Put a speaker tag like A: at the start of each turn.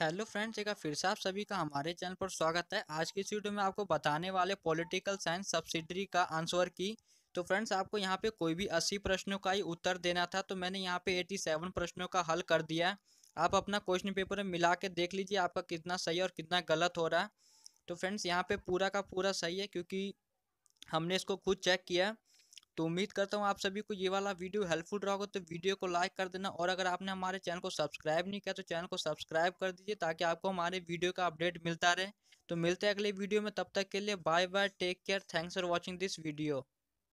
A: hello friends एक फिर से आप सभी का हमारे चैनल पर स्वागत है आज की इस वीडियो में आपको बताने वाले पॉलिटिकल साइंस सब्सिडरी का आंसर की तो फ्रेंड्स आपको यहाँ पे कोई भी अस्सी प्रश्नों का ही उत्तर देना था तो मैंने यहाँ पे एटी सेवन प्रश्नों का हल कर दिया आप अपना क्वेश्चन पेपर में मिला के देख लीजिए आपका कितना सही और कितना गलत हो रहा है तो फ्रेंड्स यहाँ पर पूरा का पूरा सही है क्योंकि हमने इसको खुद चेक किया तो उम्मीद करता हूँ आप सभी को ये वाला वीडियो हेल्पफुल रहा होगा तो वीडियो को लाइक कर देना और अगर आपने हमारे चैनल को सब्सक्राइब नहीं किया तो चैनल को सब्सक्राइब कर दीजिए ताकि आपको हमारे वीडियो का अपडेट मिलता रहे तो मिलते हैं अगले वीडियो में तब तक के लिए bye bye take care thanks for watching this video